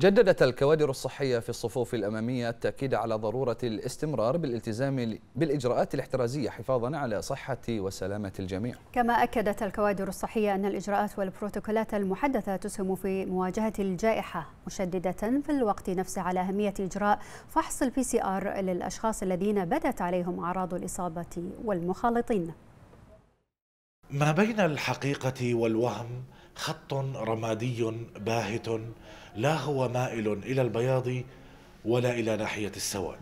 جددت الكوادر الصحية في الصفوف الأمامية التأكيد على ضرورة الاستمرار بالالتزام بالإجراءات الاحترازية حفاظا على صحة وسلامة الجميع كما أكدت الكوادر الصحية أن الإجراءات والبروتوكولات المحدثة تسهم في مواجهة الجائحة مشددة في الوقت نفسه على أهمية إجراء فحص البي سي آر للأشخاص الذين بدت عليهم أعراض الإصابة والمخالطين ما بين الحقيقة والوهم خط رمادي باهت لا هو مائل الى البياض ولا الى ناحيه السواد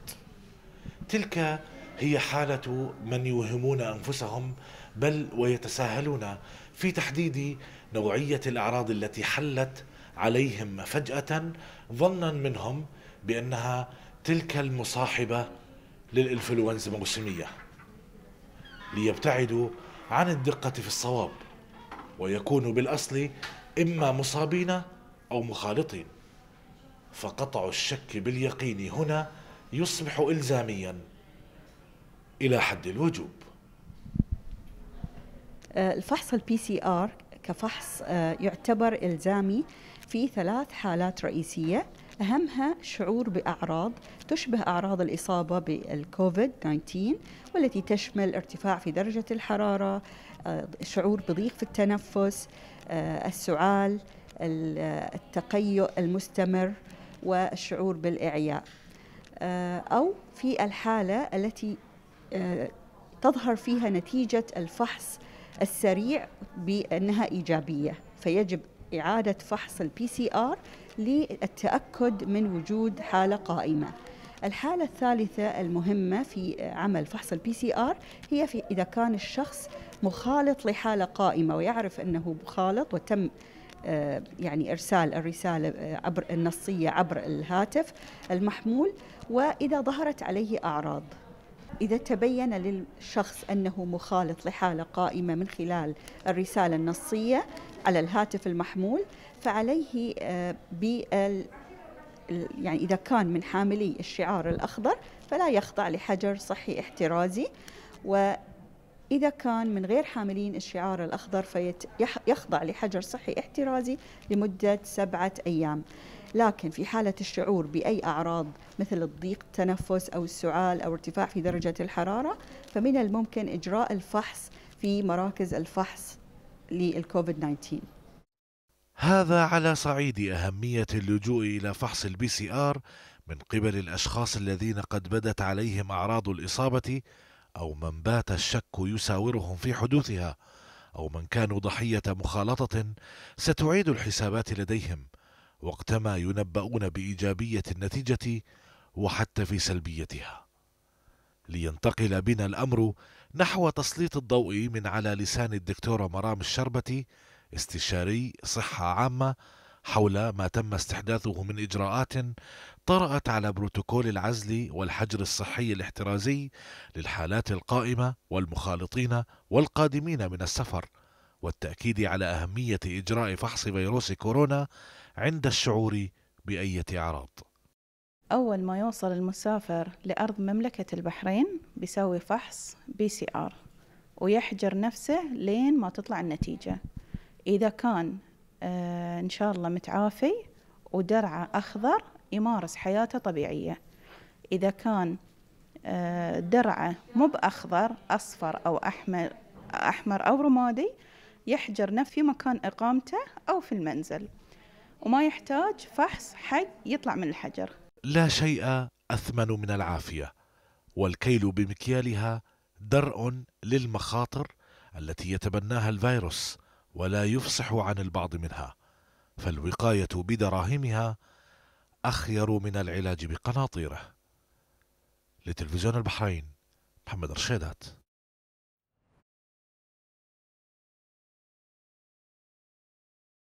تلك هي حاله من يوهمون انفسهم بل ويتساهلون في تحديد نوعيه الاعراض التي حلت عليهم فجاه ظنا منهم بانها تلك المصاحبه للانفلونزا الموسميه ليبتعدوا عن الدقه في الصواب ويكونوا بالأصل إما مصابين أو مخالطين فقطع الشك باليقين هنا يصبح إلزاميا إلى حد الوجوب آه، الفحص البي سي ار كفحص آه، يعتبر إلزامي في ثلاث حالات رئيسية أهمها شعور بأعراض تشبه أعراض الإصابة بالكوفيد 19 والتي تشمل ارتفاع في درجة الحرارة آه، شعور بضيق في التنفس آه، السعال آه، التقيؤ المستمر والشعور بالإعياء أو في الحالة التي تظهر فيها نتيجة الفحص السريع بأنها إيجابية فيجب إعادة فحص البي سي آر للتأكد من وجود حالة قائمة الحالة الثالثة المهمة في عمل فحص البي سي آر هي في إذا كان الشخص مخالط لحالة قائمة ويعرف أنه مخالط وتم آه، يعني ارسال الرساله آه، عبر النصيه عبر الهاتف المحمول واذا ظهرت عليه اعراض إذا تبين للشخص أنه مخالط لحالة قائمة من خلال الرسالة النصية على الهاتف المحمول فعليه آه، بال يعني إذا كان من حاملي الشعار الأخضر فلا يخضع لحجر صحي احترازي إذا كان من غير حاملين الشعار الأخضر فيخضع لحجر صحي احترازي لمدة سبعة أيام لكن في حالة الشعور بأي أعراض مثل الضيق التنفس أو السعال أو ارتفاع في درجة الحرارة فمن الممكن إجراء الفحص في مراكز الفحص للكوفيد 19 هذا على صعيد أهمية اللجوء إلى فحص البي سي آر من قبل الأشخاص الذين قد بدت عليهم أعراض الإصابة أو من بات الشك يساورهم في حدوثها أو من كانوا ضحية مخالطة ستعيد الحسابات لديهم وقتما ينبؤون بإيجابية النتيجة وحتى في سلبيتها لينتقل بنا الأمر نحو تسليط الضوء من على لسان الدكتورة مرام الشربتي استشاري صحة عامة حول ما تم استحداثه من إجراءات طرأت على بروتوكول العزل والحجر الصحي الاحترازي للحالات القائمة والمخالطين والقادمين من السفر والتأكيد على أهمية إجراء فحص فيروس كورونا عند الشعور بأية أعراض أول ما يوصل المسافر لأرض مملكة البحرين بيسوي فحص بي سي آر ويحجر نفسه لين ما تطلع النتيجة إذا كان آه، إن شاء الله متعافي ودرعه أخضر يمارس حياته طبيعية إذا كان آه، درعه مو بأخضر أصفر أو أحمر أحمر أو رمادي يحجر نفسه في مكان إقامته أو في المنزل وما يحتاج فحص حق يطلع من الحجر لا شيء أثمن من العافية والكيل بمكيالها درء للمخاطر التي يتبناها الفيروس ولا يفصح عن البعض منها فالوقايه بدراهمها اخير من العلاج بقناطيره لتلفزيون البحرين محمد رشيدات